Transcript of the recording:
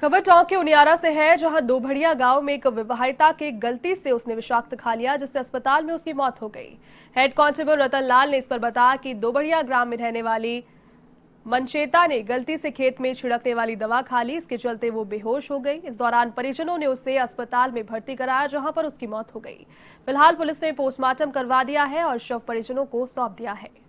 खबर टोंक के उनियारा से है जहां दोभड़िया गांव में एक विवाहिता के गलती से उसने विषाक्त खा लिया जिससे अस्पताल में उसकी मौत हो गई हेड कांस्टेबल रतन लाल ने इस पर बताया कि दोभड़िया ग्राम में रहने वाली मनचेता ने गलती से खेत में छिड़कने वाली दवा खा ली इसके चलते वो बेहोश हो गई इस दौरान परिजनों ने उसे अस्पताल में भर्ती कराया जहां पर उसकी मौत हो गई फिलहाल पुलिस ने पोस्टमार्टम करवा दिया है और शव परिजनों को सौंप दिया है